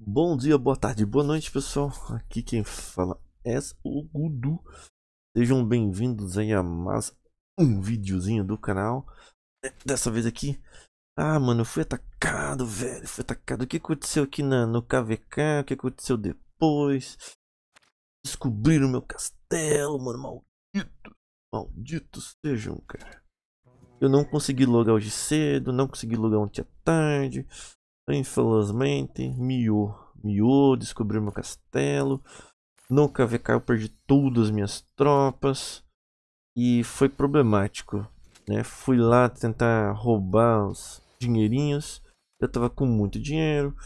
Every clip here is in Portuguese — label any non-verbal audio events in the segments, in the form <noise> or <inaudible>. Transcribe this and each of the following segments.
Bom dia, boa tarde, boa noite, pessoal. Aqui quem fala é o Gudu. Sejam bem-vindos a mais um videozinho do canal. É, dessa vez aqui. Ah, mano, eu fui atacado, velho. Fui atacado. O que aconteceu aqui na, no KVK? O que aconteceu depois? Descobriram meu castelo, mano. Maldito. maldito, sejam, cara. Eu não consegui logar hoje cedo, não consegui logar ontem à tarde. Infelizmente, miou. Miou, descobriu meu castelo. No KVK eu perdi todas as minhas tropas. E foi problemático. Né? Fui lá tentar roubar os dinheirinhos. Eu tava com muito dinheiro.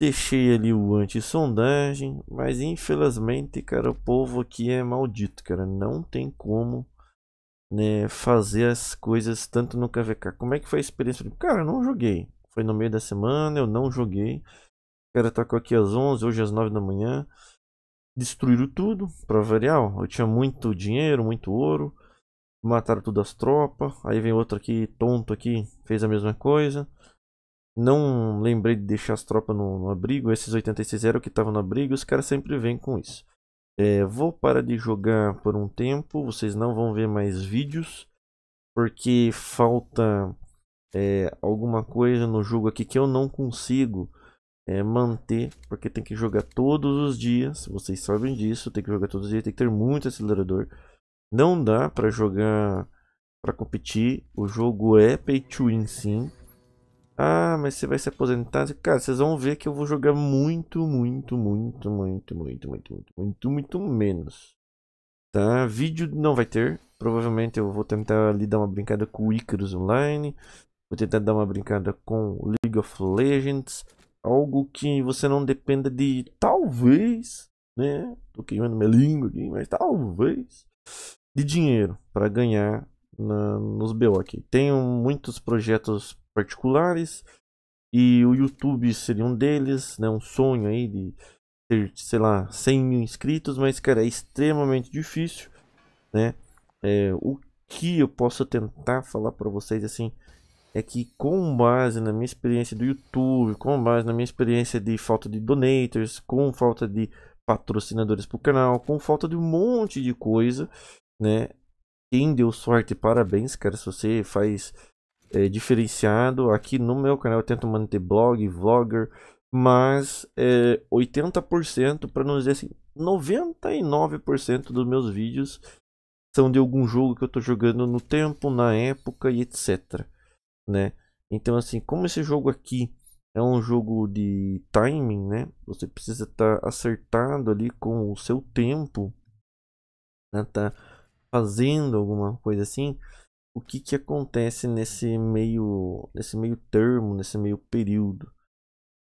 Deixei ali o anti-sondagem. Mas infelizmente, cara, o povo aqui é maldito, cara. Não tem como né, fazer as coisas tanto no KVK. Como é que foi a experiência? Cara, não joguei. Foi no meio da semana, eu não joguei. O cara atacou aqui às 11, hoje às 9 da manhã. Destruíram tudo, para variar. Ó. Eu tinha muito dinheiro, muito ouro. Mataram todas as tropas. Aí vem outro aqui, tonto aqui, fez a mesma coisa. Não lembrei de deixar as tropas no, no abrigo. Esses 86 eram que estavam no abrigo. Os caras sempre vêm com isso. É, vou parar de jogar por um tempo. Vocês não vão ver mais vídeos. Porque falta é, alguma coisa no jogo aqui que eu não consigo é, manter, porque tem que jogar todos os dias, vocês sabem disso, tem que jogar todos os dias, tem que ter muito acelerador. Não dá para jogar, para competir, o jogo é pay to win sim. Ah, mas você vai se aposentar? Cara, vocês vão ver que eu vou jogar muito, muito, muito, muito, muito, muito, muito, muito, muito menos. Tá? Vídeo não vai ter. Provavelmente eu vou tentar ali dar uma brincada com o Icarus Online. Vou tentar dar uma brincada com League of Legends. Algo que você não dependa de talvez, né? Tô queimando minha língua aqui, mas talvez de dinheiro para ganhar na, nos BO aqui. Tenho muitos projetos particulares e o YouTube seria um deles, né? Um sonho aí de ter, sei lá, 100 mil inscritos, mas cara, é extremamente difícil, né? É, o que eu posso tentar falar para vocês assim é que com base na minha experiência do YouTube, com base na minha experiência de falta de donators, com falta de patrocinadores para o canal, com falta de um monte de coisa, né? Quem deu sorte, parabéns, cara, se você faz é, diferenciado. Aqui no meu canal eu tento manter blog, vlogger, mas é, 80%, para não dizer assim, 99% dos meus vídeos são de algum jogo que eu estou jogando no tempo, na época e etc né? Então assim, como esse jogo aqui é um jogo de timing, né? Você precisa estar tá acertado ali com o seu tempo, né? tá fazendo alguma coisa assim. O que que acontece nesse meio, nesse meio termo, nesse meio período,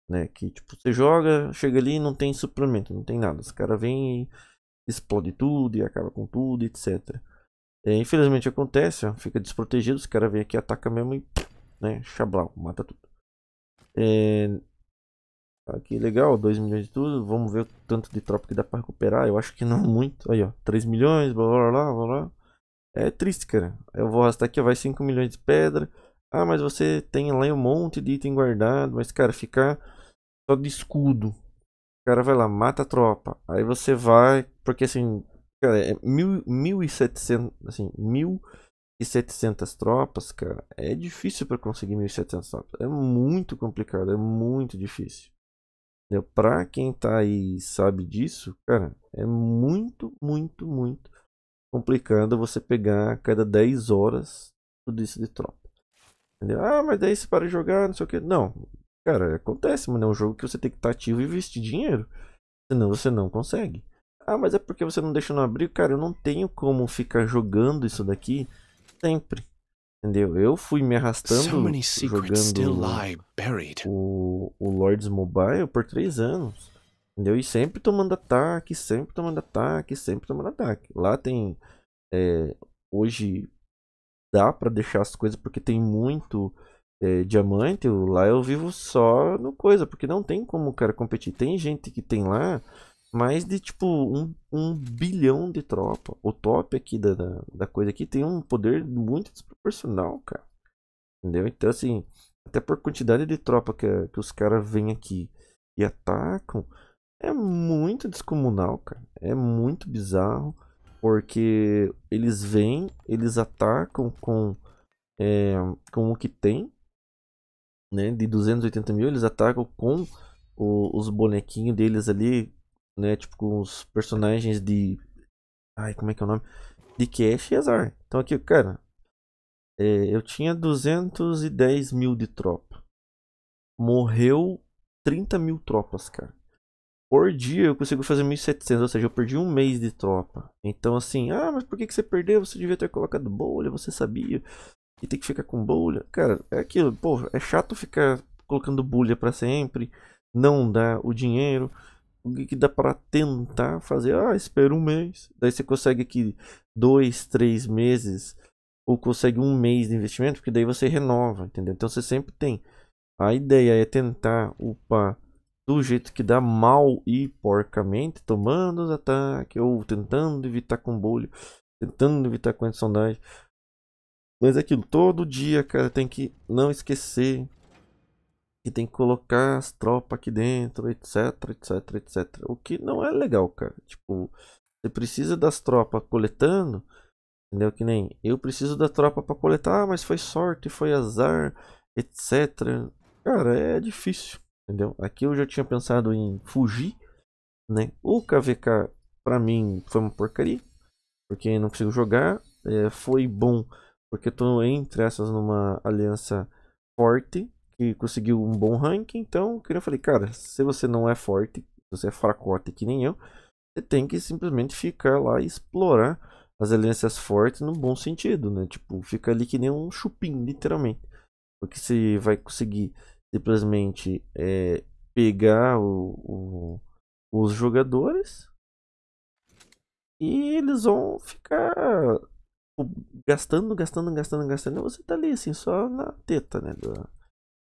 né? Que tipo você joga, chega ali, não tem suplemento, não tem nada. Os cara vem e explode tudo e acaba com tudo, etc. É, infelizmente acontece, ó, fica desprotegido, os cara vem aqui, ataca mesmo e né? Xablau, mata tudo. É... Aqui legal, 2 milhões de tudo. Vamos ver o tanto de tropa que dá para recuperar. Eu acho que não muito. Aí, ó, 3 milhões, blá blá blá blá. É triste, cara. Eu vou arrastar aqui, ó, vai 5 milhões de pedra. Ah, mas você tem lá um monte de item guardado. Mas, cara, ficar só de escudo. O cara vai lá, mata a tropa. Aí você vai, porque assim, cara, é mil, 1.700, assim, mil 1.700 tropas, cara, é difícil para conseguir 1.700 tropas. É muito complicado, é muito difícil. para Pra quem tá aí e sabe disso, cara, é muito, muito, muito complicado você pegar a cada 10 horas tudo isso de tropa. Entendeu? Ah, mas daí você para de jogar, não sei o que. Não, cara, acontece, mano. É um jogo que você tem que estar tá ativo e investir dinheiro. Senão você não consegue. Ah, mas é porque você não deixa não abrir. Cara, eu não tenho como ficar jogando isso daqui sempre. Entendeu? Eu fui me arrastando so jogando o, o Lords Mobile por três anos. Entendeu? E sempre tomando ataque, sempre tomando ataque, sempre tomando ataque. Lá tem. É, hoje dá para deixar as coisas porque tem muito é, diamante. Lá eu vivo só no coisa, porque não tem como o cara competir. Tem gente que tem lá mais de tipo um, um bilhão de tropa. O top aqui da, da, da, coisa aqui tem um poder muito desproporcional, cara. Entendeu? Então, assim, até por quantidade de tropa que, que os caras vêm aqui e atacam, é muito descomunal, cara. É muito bizarro. Porque eles vêm, eles atacam com, é, com o que tem. Né, de 280 mil, eles atacam com o, os bonequinhos deles ali né? Tipo, com os personagens de. Ai, como é que é o nome? De cash e azar. Então aqui, cara. É, eu tinha 210 mil de tropa. Morreu 30 mil tropas, cara. Por dia eu consigo fazer 1.700, ou seja, eu perdi um mês de tropa. Então assim, ah, mas por que, que você perdeu? Você devia ter colocado bolha, você sabia. E tem que ficar com bolha. Cara, é aquilo, pô, é chato ficar colocando bolha para sempre. Não dá o dinheiro. O que, que dá para tentar fazer? Ah, espera um mês. Daí você consegue aqui dois, três meses. Ou consegue um mês de investimento, porque daí você renova, entendeu? Então você sempre tem. A ideia é tentar upar do jeito que dá mal e porcamente, tomando os ataques, ou tentando evitar com bolha, tentando evitar com a sondagem. Mas é aquilo, todo dia, cara, tem que não esquecer que tem que colocar as tropas aqui dentro, etc, etc, etc. O que não é legal, cara. Tipo, você precisa das tropas coletando, entendeu? Que nem eu preciso da tropa para coletar, ah, mas foi sorte, foi azar, etc. Cara, é difícil, entendeu? Aqui eu já tinha pensado em fugir, né? O KVK para mim foi uma porcaria, porque não consigo jogar. É, foi bom porque estou tô entre essas numa aliança forte, que conseguiu um bom ranking, então eu falei, cara, se você não é forte, você é fracote que nem eu, você tem que simplesmente ficar lá e explorar as alianças fortes no bom sentido, né? Tipo, fica ali que nem um chupim, literalmente. Porque você vai conseguir simplesmente é, pegar o, o, os jogadores e eles vão ficar tipo, gastando, gastando, gastando, gastando. E você tá ali assim, só na teta, né? Do,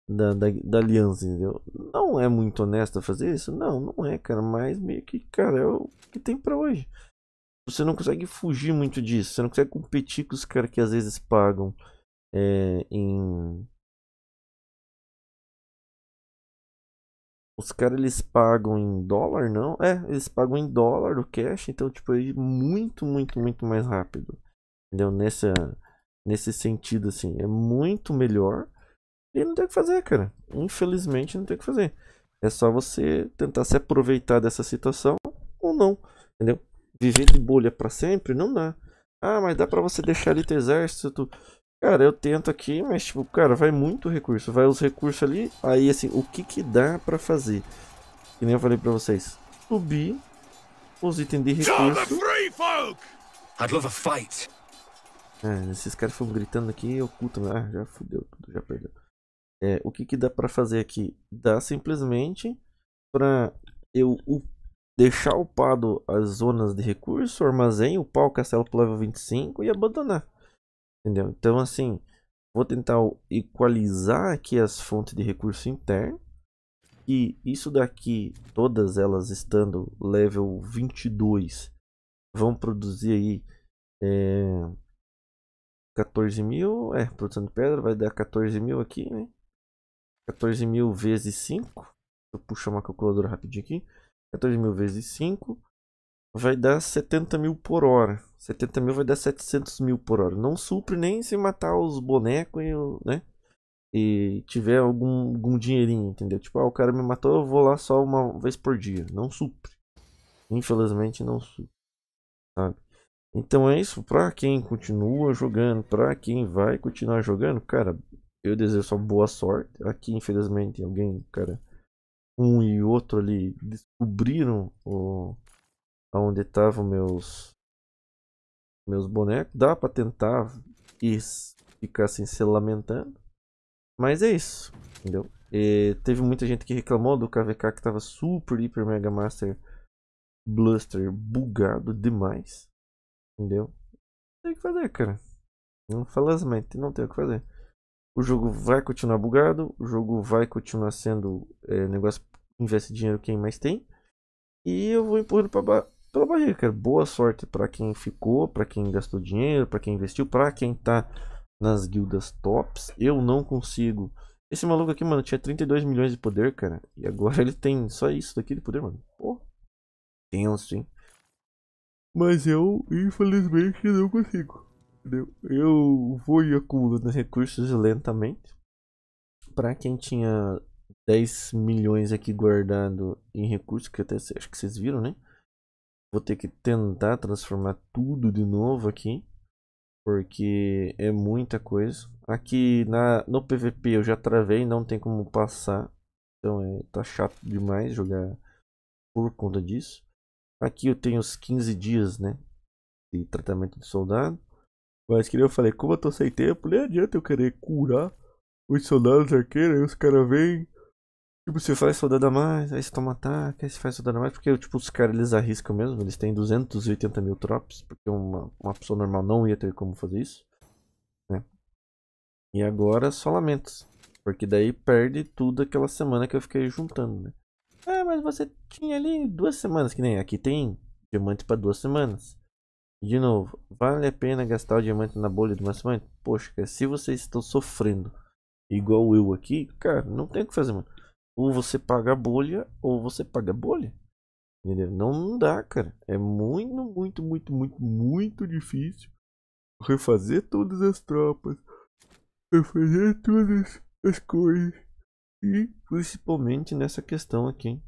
da, da, da aliança, entendeu? Não é muito honesto fazer isso? Não, não é, cara. Mas meio que, cara, é o que tem para hoje. Você não consegue fugir muito disso. Você não consegue competir com os caras que às vezes pagam é, em. Os caras eles pagam em dólar, não? É, eles pagam em dólar o cash, então tipo é muito, muito, muito mais rápido. Entendeu? Nessa, nesse sentido assim, é muito melhor e não tem o que fazer, cara. Infelizmente não tem o que fazer. É só você tentar se aproveitar dessa situação ou não, entendeu? Viver de bolha para sempre não dá. Ah, mas dá para você deixar ali teu exército. Cara, eu tento aqui, mas tipo, cara, vai muito recurso, vai os recursos ali. Aí assim, o que que dá para fazer? Que nem eu falei para vocês, subir os itens de recurso. I'd love a fight. É, esses caras foram gritando aqui, oculto. Né? ah, já fudeu tudo, já perdeu. É, o que, que dá para fazer aqui? Dá simplesmente para eu deixar upado as zonas de recurso, armazém, upar o castelo para level 25 e abandonar. Entendeu? Então assim, vou tentar equalizar aqui as fontes de recurso interno. E isso daqui, todas elas estando level 22, vão produzir aí é, 14 mil. É, produção de pedra vai dar 14 mil aqui, né? 14 mil vezes 5. Eu puxo uma calculadora rapidinho aqui. 14 mil vezes 5 vai dar 70 mil por hora. 70 mil vai dar 700 mil por hora. Não supre nem se matar os bonecos e, né? e tiver algum, algum dinheirinho, entendeu? Tipo, ah, o cara me matou, eu vou lá só uma vez por dia. Não supre. Infelizmente não supre. Sabe? Então é isso. Pra quem continua jogando, pra quem vai continuar jogando, cara, eu desejo só boa sorte. Aqui, infelizmente, alguém, cara, um e outro ali descobriram o aonde estavam meus meus bonecos. Dá para tentar e ficar assim se lamentando. Mas é isso, entendeu? E teve muita gente que reclamou do KVK que tava super, hiper, mega master Bluster bugado demais. Entendeu? tem o que fazer, cara. Infelizmente, não tem o que fazer. O jogo vai continuar bugado, o jogo vai continuar sendo é, negócio investe dinheiro quem mais tem. E eu vou empurrando pra ba pela barriga, Boa sorte para quem ficou, para quem gastou dinheiro, para quem investiu, para quem tá nas guildas tops. Eu não consigo. Esse maluco aqui, mano, tinha 32 milhões de poder, cara. E agora ele tem só isso daqui de poder, mano. Pô, Tenso, hein? Mas eu, infelizmente, não consigo. Eu vou acumulando recursos lentamente. Para quem tinha 10 milhões aqui guardado em recursos, que até acho que vocês viram, né? Vou ter que tentar transformar tudo de novo aqui. Porque é muita coisa. Aqui na, no PVP eu já travei, não tem como passar. Então é, tá chato demais jogar por conta disso. Aqui eu tenho os 15 dias né, de tratamento de soldado. Mas que nem eu falei, como eu tô sem tempo, nem adianta eu querer curar os soldados arqueiros, aí os caras vêm. Tipo, você faz soldado a mais, aí você toma ataque, aí você faz soldado a mais, porque tipo, os caras eles arriscam mesmo, eles têm 280 mil tropas, porque uma, uma pessoa normal não ia ter como fazer isso. Né? E agora só lamentos. Porque daí perde tudo aquela semana que eu fiquei juntando, né? Ah, mas você tinha ali duas semanas, que nem aqui tem diamante para duas semanas de novo, vale a pena gastar o diamante na bolha do Mastermind? Poxa, cara, se vocês estão sofrendo igual eu aqui, cara, não tem o que fazer, mano. Ou você paga a bolha, ou você paga a bolha. Entendeu? Não dá, cara. É muito, muito, muito, muito, muito difícil refazer todas as tropas, refazer todas as coisas. E principalmente nessa questão aqui, hein,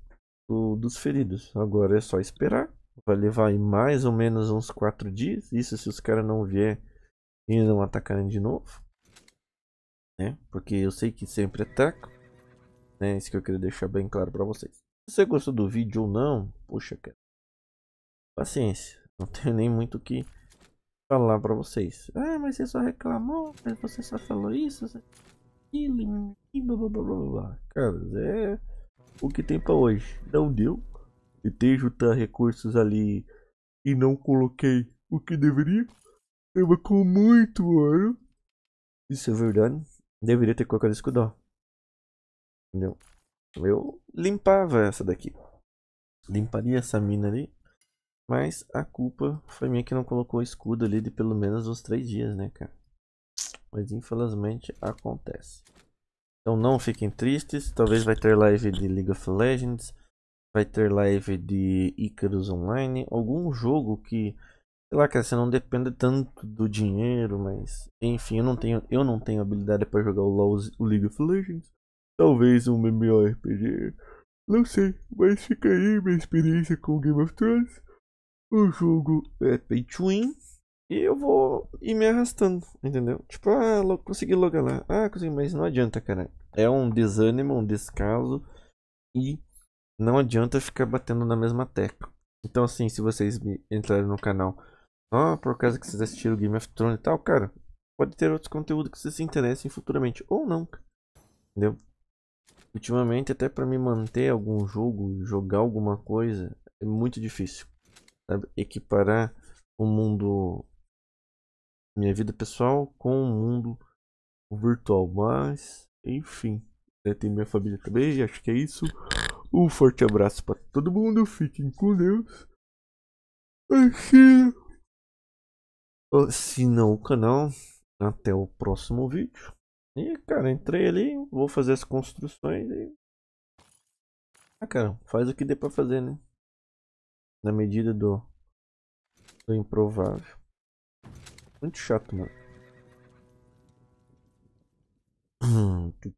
do, dos feridos. Agora é só esperar vai levar mais ou menos uns 4 dias. Isso se os caras não vier e não atacarem de novo. Né? Porque eu sei que sempre atacam. É né? isso que eu queria deixar bem claro para vocês. Se você gostou do vídeo ou não, puxa cara. Paciência. Não <laughs> tenho nem muito o que falar para vocês. Ah, mas você só reclamou, mas você só falou isso, você... e blá blá blá blá. Cara, é o que tem para hoje. Não deu tentei juntar recursos ali e não coloquei o que deveria. Tava é, com muito ouro. Isso é verdade. Deveria ter colocado isso dó. Entendeu? Eu limpava essa daqui. Limparia essa mina ali. Mas a culpa foi minha que não colocou escudo ali de pelo menos uns 3 dias, né, cara? Mas infelizmente acontece. Então não fiquem tristes. Talvez vai ter live de League of Legends vai ter live de Icarus Online, algum jogo que, sei lá, você não dependa tanto do dinheiro, mas enfim, eu não tenho, eu não tenho habilidade para jogar o LoL, o League of Legends, talvez um MMORPG, não sei, mas fica aí minha experiência com Game of Thrones. O jogo é pay to win, e eu vou ir me arrastando, entendeu? Tipo, ah, consegui logar lá. Ah, consegui, mas não adianta, cara. É um desânimo, um descaso. E não adianta ficar batendo na mesma tecla. Então, assim, se vocês entrarem no canal só por causa que vocês assistiram Game of Thrones e tal, cara, pode ter outros conteúdos que vocês se interessem futuramente, ou não, entendeu? Ultimamente, até para me manter algum jogo, jogar alguma coisa, é muito difícil, sabe? Equiparar o mundo, minha vida pessoal, com o mundo virtual, mas, enfim, né? tem minha família também, acho que é isso. Um forte abraço para todo mundo. Fiquem com Deus. Aqui. Assinam o canal. Até o próximo vídeo. E, cara, entrei ali. Vou fazer as construções. E... Ah, cara, faz o que dê pra fazer, né? Na medida do, do improvável. Muito chato, mano. <clears throat>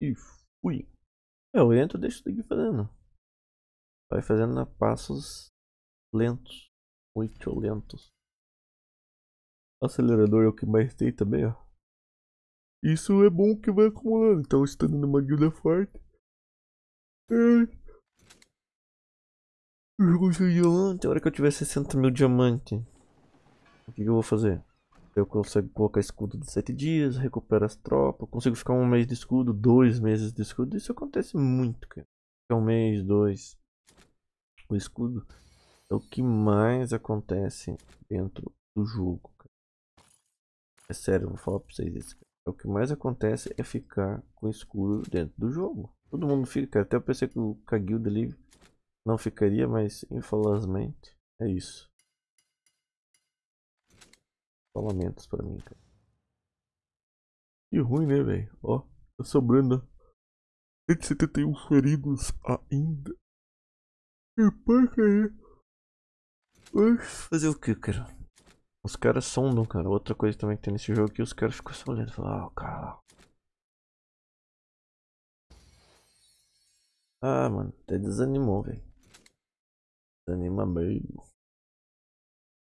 E fui. Eu entro e deixo tudo aqui fazendo. Vai fazendo a passos lentos. Muito lentos. Acelerador é o que mais tem também, ó. Isso é bom que vai acumulando. Então, estando numa guilda forte. É... Eu consegui diamante. A hora que eu tiver 60 mil diamante, o que, que eu vou fazer? Eu consigo colocar escudo de 7 dias, recupera as tropas, consigo ficar um mês de escudo, dois meses de escudo. Isso acontece muito, cara. Um mês, dois. O escudo é o que mais acontece dentro do jogo, cara. É sério, vou falar pra vocês isso, cara. É o que mais acontece é ficar com escudo dentro do jogo. Todo mundo fica, cara. Até eu pensei que o Kagil Delivery não ficaria, mas infelizmente é isso. Só lamentos pra mim, cara. Que ruim, né, velho? Ó, tá sobrando 171 feridos ainda. Que porcaria. É? Fazer o que, cara? Os caras sondam, cara. Outra coisa também que tem nesse jogo aqui, é os caras ficam só olhando. Falam, ah, cara. Ah, mano, até desanimou, velho. Desanima mesmo.